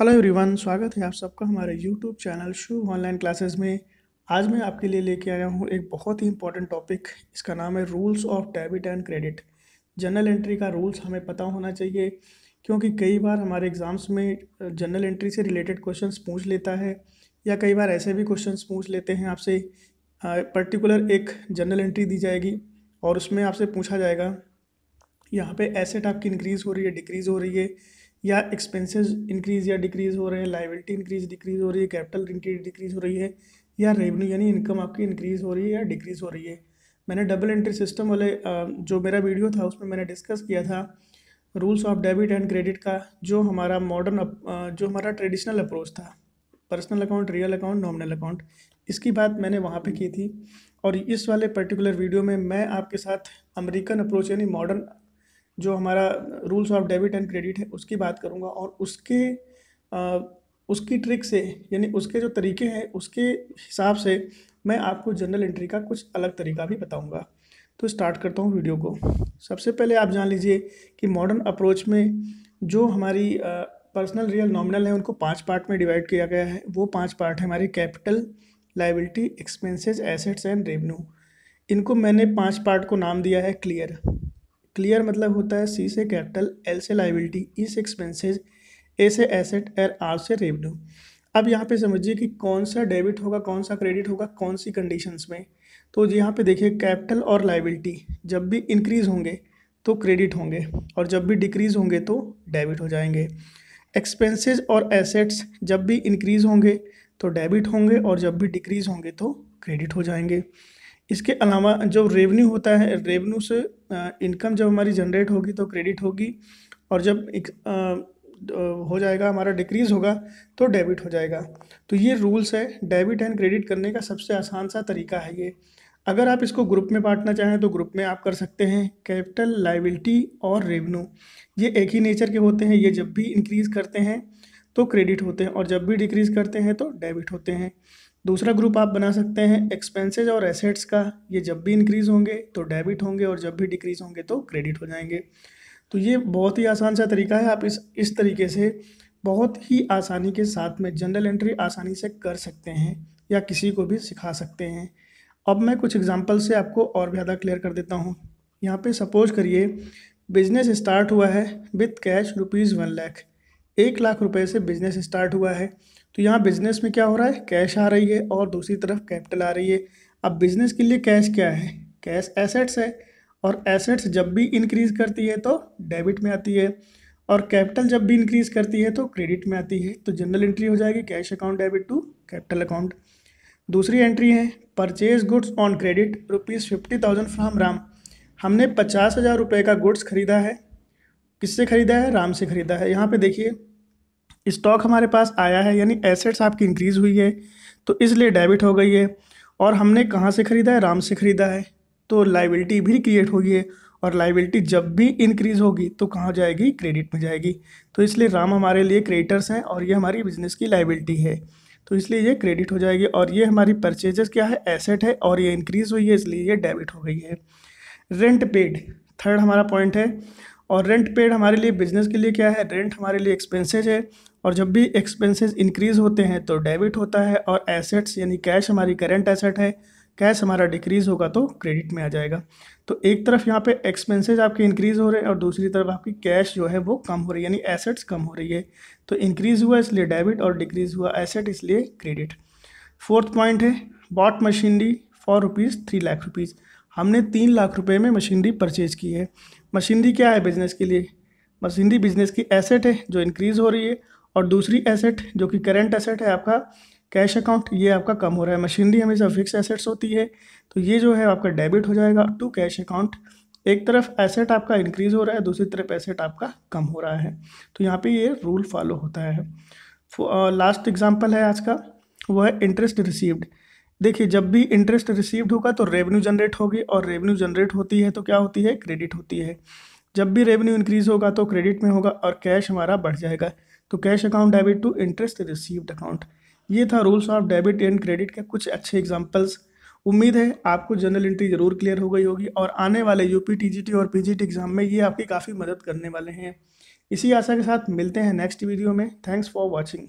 hello everyone स्वागत है आप सबका हमारे YouTube channel Shubh online classes में आज मैं आपके लिए लेके आया हूँ एक बहुत ही इंपॉर्टेंट टॉपिक इसका नाम है rules of debit and credit general entry का रूल्स हमें पता होना चाहिए क्योंकि कई बार हमारे एग्ज़ाम्स में जनरल एंट्री से रिलेटेड क्वेश्चन पूछ लेता है या कई बार ऐसे भी क्वेश्चन पूछ लेते हैं आपसे पर्टिकुलर एक जनरल एंट्री दी जाएगी और उसमें आपसे पूछा जाएगा यहाँ पे एसेट आपकी इंक्रीज़ हो रही है डिक्रीज़ हो रही है या एक्सपेंसेस इंक्रीज या डिक्रीज हो रहे हैं लाइबिलिटी इंक्रीज डिक्रीज हो रही है कैपिटल इंक्रीज डिक्रीज हो रही है या रेवेन्यू यानी इनकम आपकी इंक्रीज हो रही है या डिक्रीज हो रही है मैंने डबल एंट्री सिस्टम वाले जो मेरा वीडियो था उसमें मैंने डिस्कस किया था rules of debit and credit का जो हमारा मॉडर्न जो हमारा ट्रेडिशनल अप्रोच था personal account real account nominal account इसकी बात मैंने वहाँ पे की थी और इस वाले पर्टिकुलर वीडियो में मैं आपके साथ अमेरिकन अप्रोच यानी मॉडर्न जो हमारा rules of debit and credit है उसकी बात करूँगा और उसके आ, उसकी ट्रिक से यानी उसके जो तरीके हैं उसके हिसाब से मैं आपको जनरल एंट्री का कुछ अलग तरीका भी बताऊँगा तो स्टार्ट करता हूँ वीडियो को सबसे पहले आप जान लीजिए कि मॉडर्न अप्रोच में जो हमारी पर्सनल रियल नॉमिनल है उनको पांच पार्ट में डिवाइड किया गया है वो पांच पार्ट है हमारे capital liability expenses assets and revenue इनको मैंने पांच पार्ट को नाम दिया है क्लियर क्लियर मतलब होता है सी से कैपिटल एल से लाइबिलिटी ई e से एक्सपेंसेज ए से एसेट एर आर से रेवेन्यू अब यहाँ पे समझिए कि कौन सा डेबिट होगा कौन सा क्रेडिट होगा कौन सी कंडीशंस में तो यहाँ पे देखिए कैपिटल और लाइबिलिटी जब भी इंक्रीज़ होंगे तो क्रेडिट होंगे और जब भी डिक्रीज़ होंगे तो डेबिट हो जाएंगे एक्सपेंसेस और एसेट्स जब भी इंक्रीज़ होंगे तो डेबिट होंगे और जब भी डिक्रीज़ होंगे तो क्रेडिट हो जाएंगे इसके अलावा जो रेवेन्यू होता है रेवेन्यू से इनकम जब हमारी जनरेट होगी तो क्रेडिट होगी और जब एक, आ, हो जाएगा हमारा डिक्रीज़ होगा तो डेबिट हो जाएगा तो ये रूल्स है डेबिट एंड क्रेडिट करने का सबसे आसान सा तरीका है ये अगर आप इसको ग्रुप में बांटना चाहें तो ग्रुप में आप कर सकते हैं कैपिटल लाइबिलिटी और रेवेन्यू ये एक ही नेचर के होते हैं ये जब भी इंक्रीज़ करते हैं तो क्रेडिट होते हैं और जब भी डिक्रीज़ करते हैं तो डेबिट होते हैं दूसरा ग्रुप आप बना सकते हैं एक्सपेंसेस और एसेट्स का ये जब भी इंक्रीज़ होंगे तो डेबिट होंगे और जब भी डिक्रीज़ होंगे तो क्रेडिट हो जाएंगे तो ये बहुत ही आसान सा तरीका है आप इस इस तरीके से बहुत ही आसानी के साथ में जनरल एंट्री आसानी से कर सकते हैं या किसी को भी सिखा सकते हैं अब मैं कुछ एग्जाम्पल से आपको और ज़्यादा क्लियर कर देता हूँ यहाँ पे सपोज करिए बिजनेस स्टार्ट हुआ है with cash rupees one lakh एक लाख रुपए से बिज़नेस स्टार्ट हुआ है तो यहाँ बिज़नेस में क्या हो रहा है कैश आ रही है और दूसरी तरफ कैपिटल आ रही है अब बिज़नेस के लिए कैश क्या है कैश एसेट्स है और एसेट्स जब भी इंक्रीज़ करती है तो डेबिट में आती है और कैपिटल जब भी इंक्रीज़ करती है तो क्रेडिट में आती है तो जनरल एंट्री हो जाएगी cash account debit to capital account दूसरी एंट्री है purchase goods on credit rupees fifty thousand from Ram हमने पचास हज़ार रुपये का गुड्स खरीदा है किससे खरीदा है राम से खरीदा है यहाँ पे देखिए स्टॉक हमारे पास आया है यानी एसेट्स आपकी इंक्रीज़ हुई है तो इसलिए डेबिट हो गई है और हमने कहाँ से ख़रीदा है राम से ख़रीदा है तो लाइबिलिटी भी क्रिएट हुई है और लाइबिलिटी जब भी इंक्रीज़ होगी तो कहाँ जाएगी क्रेडिट में जाएगी तो इसलिए राम हमारे लिए क्रेडिटर्स हैं और ये हमारी बिजनेस की लाइबिलिटी है तो इसलिए ये क्रेडिट हो जाएगी और ये हमारी परचेजेस क्या है एसेट है और ये इंक्रीज़ हुई है इसलिए ये डेबिट हो गई है रेंट पेड थर्ड हमारा पॉइंट है और रेंट पेड हमारे लिए बिजनेस के लिए क्या है रेंट हमारे लिए एक्सपेंसेज है और जब भी एक्सपेंसेस इंक्रीज़ होते हैं तो डेबिट होता है और एसेट्स यानी कैश हमारी करेंट एसेट है कैश हमारा डिक्रीज़ होगा तो क्रेडिट में आ जाएगा तो एक तरफ यहाँ पे एक्सपेंसेस आपके इंक्रीज़ हो रहे हैं और दूसरी तरफ आपकी कैश जो है वो कम हो रही है यानी एसेट्स कम हो रही है तो इंक्रीज़ हुआ इसलिए डेबिट और डिक्रीज़ हुआ एसेट इसलिए क्रेडिट फोर्थ पॉइंट है bought machinery for rupees three lakh rupees हमने तीन लाख रुपए में मशीनरी परचेज की है मशीनरी क्या है बिज़नेस के लिए मशीनरी बिज़नेस की एसेट है जो इंक्रीज़ हो रही है और दूसरी एसेट जो कि करेंट एसेट है आपका कैश अकाउंट ये आपका कम हो रहा है मशीनरी हमेशा फिक्स एसेट्स होती है तो ये जो है आपका डेबिट हो जाएगा टू कैश अकाउंट एक तरफ एसेट आपका इंक्रीज़ हो रहा है दूसरी तरफ एसेट आपका कम हो रहा है तो यहाँ पे ये रूल फॉलो होता है लास्ट एग्जांपल है आज का वो है इंटरेस्ट रिसीव्ड देखिए जब भी इंटरेस्ट रिसीव्ड होगा तो रेवेन्यू जनरेट होगी और रेवेन्यू जनरेट होती है तो क्या होती है क्रेडिट होती है जब भी रेवेन्यू इंक्रीज़ होगा तो क्रेडिट में होगा और कैश हमारा बढ़ जाएगा तो cash account debit to interest received account ये था rules of debit and credit के कुछ अच्छे एग्जाम्पल्स उम्मीद है आपको जनरल एंट्री ज़रूर क्लियर हो गई होगी और आने वाले यूपी टीजीटी और पीजीटी एग्ज़ाम में ये आपकी काफ़ी मदद करने वाले हैं इसी आशा के साथ मिलते हैं नेक्स्ट वीडियो में थैंक्स फॉर वॉचिंग